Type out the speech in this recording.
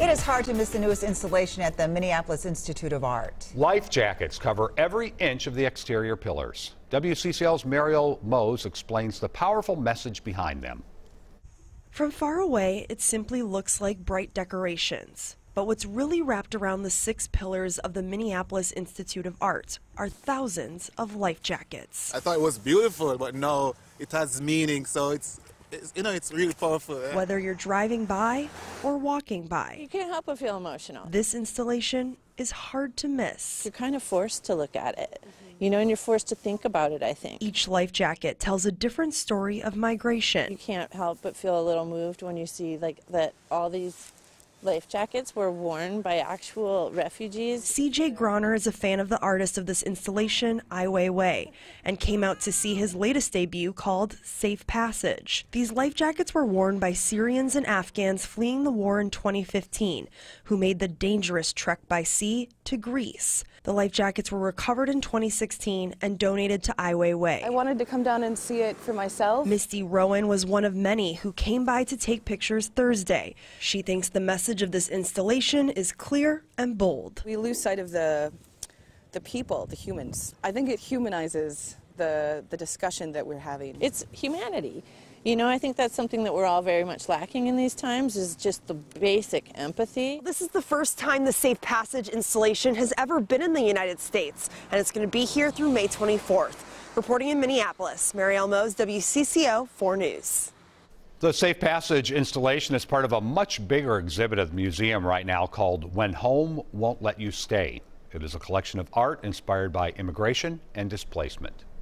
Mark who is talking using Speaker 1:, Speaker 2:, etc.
Speaker 1: It is hard to miss the newest installation at the Minneapolis Institute of Art.
Speaker 2: Life jackets cover every inch of the exterior pillars. WCCL's Mariel Mose explains the powerful message behind them.
Speaker 3: From far away, it simply looks like bright decorations. But what's really wrapped around the six pillars of the Minneapolis Institute of Art are thousands of life jackets.
Speaker 1: I thought it was beautiful, but no, it has meaning. So it's it's, you know, it's really powerful. Yeah. Whether
Speaker 3: you're driving by or walking by.
Speaker 4: You can't help but feel emotional. This installation is hard to miss. You're kind of forced to look at it, you know, and you're forced to think about it, I think. Each life jacket tells a different story of migration. You can't help but feel a little moved when you see, like, that all these Life jackets were worn by actual refugees.
Speaker 3: CJ Groner is a fan of the artist of this installation, Ai Weiwei, and came out to see his latest debut called Safe Passage. These life jackets were worn by Syrians and Afghans fleeing the war in 2015, who made the dangerous trek by sea to Greece. The life jackets were recovered in 2016 and donated to Ai Weiwei. I wanted to come down and see it for myself. Misty Rowan was one of many who came by to take pictures Thursday. She thinks the message of this installation is clear and bold. We lose sight of the the people, the
Speaker 4: humans. I think it humanizes the, the discussion that we're having. It's humanity. You know, I think that's something that we're all very much lacking in these times is just the basic empathy. This is the first time the Safe Passage installation has ever been in the United States,
Speaker 3: and it's going to be here through May 24th. Reporting in Minneapolis, Marielle Mose, WCCO 4 News.
Speaker 2: The Safe Passage installation is part of a much bigger exhibit at the museum right now called When Home Won't Let You Stay. It is a collection of art inspired by immigration and displacement.